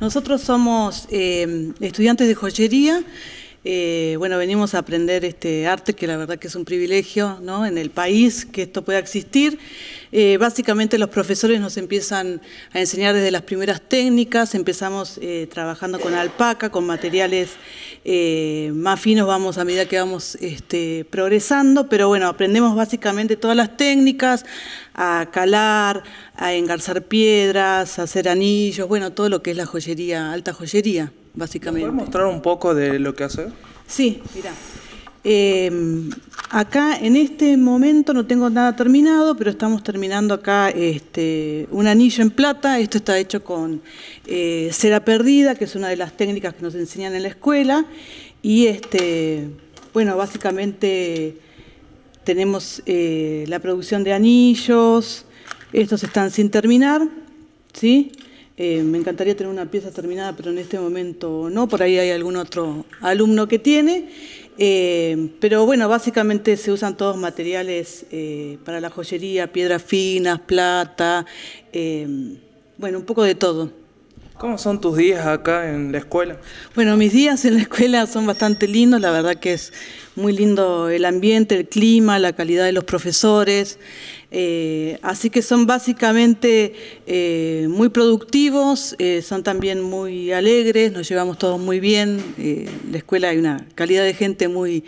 Nosotros somos eh, estudiantes de joyería eh, bueno, venimos a aprender este arte, que la verdad que es un privilegio ¿no? en el país que esto pueda existir. Eh, básicamente los profesores nos empiezan a enseñar desde las primeras técnicas, empezamos eh, trabajando con alpaca, con materiales más finos vamos a medida que vamos este, progresando, pero bueno, aprendemos básicamente todas las técnicas, a calar, a engarzar piedras, a hacer anillos, bueno, todo lo que es la joyería, alta joyería básicamente. ¿Puedes mostrar un poco de lo que hace? Sí, mira, em, acá en este momento no tengo nada terminado, pero estamos terminando acá este, un anillo en plata. Esto está hecho con eh, cera perdida, que es una de las técnicas que nos enseñan en la escuela. Y este, bueno, básicamente tenemos eh, la producción de anillos. Estos están sin terminar, ¿sí? Eh, me encantaría tener una pieza terminada, pero en este momento no, por ahí hay algún otro alumno que tiene. Eh, pero bueno, básicamente se usan todos materiales eh, para la joyería, piedras finas, plata, bueno, un poco de todo. ¿Cómo son tus días acá en la escuela? Bueno, mis días en la escuela son bastante lindos, la verdad que es muy lindo el ambiente, el clima, la calidad de los profesores, eh, así que son básicamente eh, muy productivos, eh, son también muy alegres, nos llevamos todos muy bien, en la escuela hay una calidad de gente muy,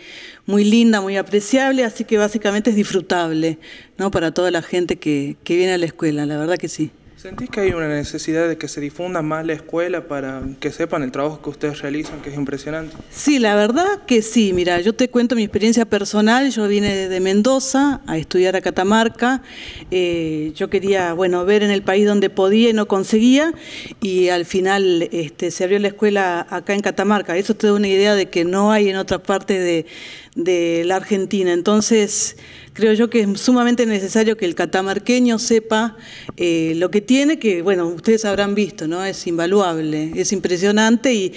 muy linda, muy apreciable, así que básicamente es disfrutable ¿no? para toda la gente que viene a la escuela, la verdad que sí. ¿Sentís que hay una necesidad de que se difunda más la escuela para que sepan el trabajo que ustedes realizan, que es impresionante? Sí, la verdad que sí. Mira, yo te cuento mi experiencia personal. Yo vine de Mendoza a estudiar a Catamarca. Eh, yo quería, bueno, ver en el país donde podía y no conseguía. Y al final este, se abrió la escuela acá en Catamarca. Eso te da una idea de que no hay en otra parte de, la Argentina. Entonces, creo yo que es sumamente necesario que el catamarqueño sepa eh, lo que tiene tiene que, bueno, ustedes habrán visto, ¿no? Es invaluable, es impresionante y,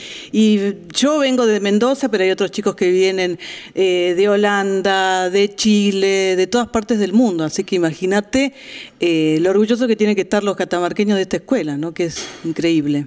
yo vengo de Mendoza, pero hay otros chicos que vienen eh, de Holanda, de Chile, de todas partes del mundo, así que imagínate eh, lo orgulloso que tienen que estar los catamarqueños de esta escuela, ¿no? Que es increíble.